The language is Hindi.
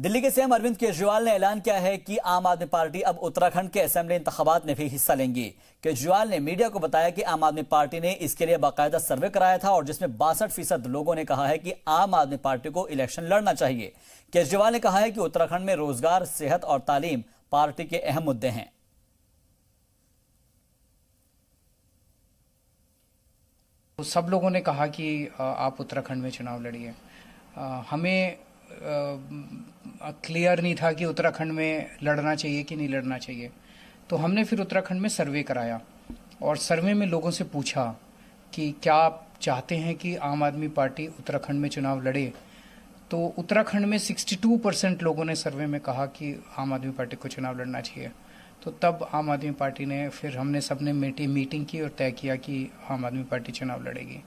दिल्ली के सीएम अरविंद केजरीवाल ने ऐलान किया है कि आम आदमी पार्टी अब उत्तराखंड के असेंबली इंतबात में भी हिस्सा लेंगी केजरीवाल ने मीडिया को बताया कि आम आदमी पार्टी ने इसके लिए बाकायदा सर्वे कराया था और जिसमें बासठ फीसद लोगों ने कहा है कि आम आदमी पार्टी को इलेक्शन लड़ना चाहिए केजरीवाल ने कहा है कि उत्तराखंड में रोजगार सेहत और तालीम पार्टी के अहम मुद्दे हैं तो सब लोगों ने कहा कि आप उत्तराखंड में चुनाव लड़िए हमें क्लियर नहीं था कि उत्तराखंड में लड़ना चाहिए कि नहीं लड़ना चाहिए तो हमने फिर उत्तराखंड में सर्वे कराया और सर्वे में लोगों से पूछा कि क्या आप चाहते हैं कि आम आदमी पार्टी उत्तराखंड में चुनाव लड़े तो उत्तराखंड में 62 परसेंट लोगों ने सर्वे में कहा कि आम आदमी पार्टी को चुनाव लड़ना चाहिए तो तब आम आदमी पार्टी ने फिर हमने सबने मीटिंग की और तय किया कि आम आदमी पार्टी चुनाव लड़ेगी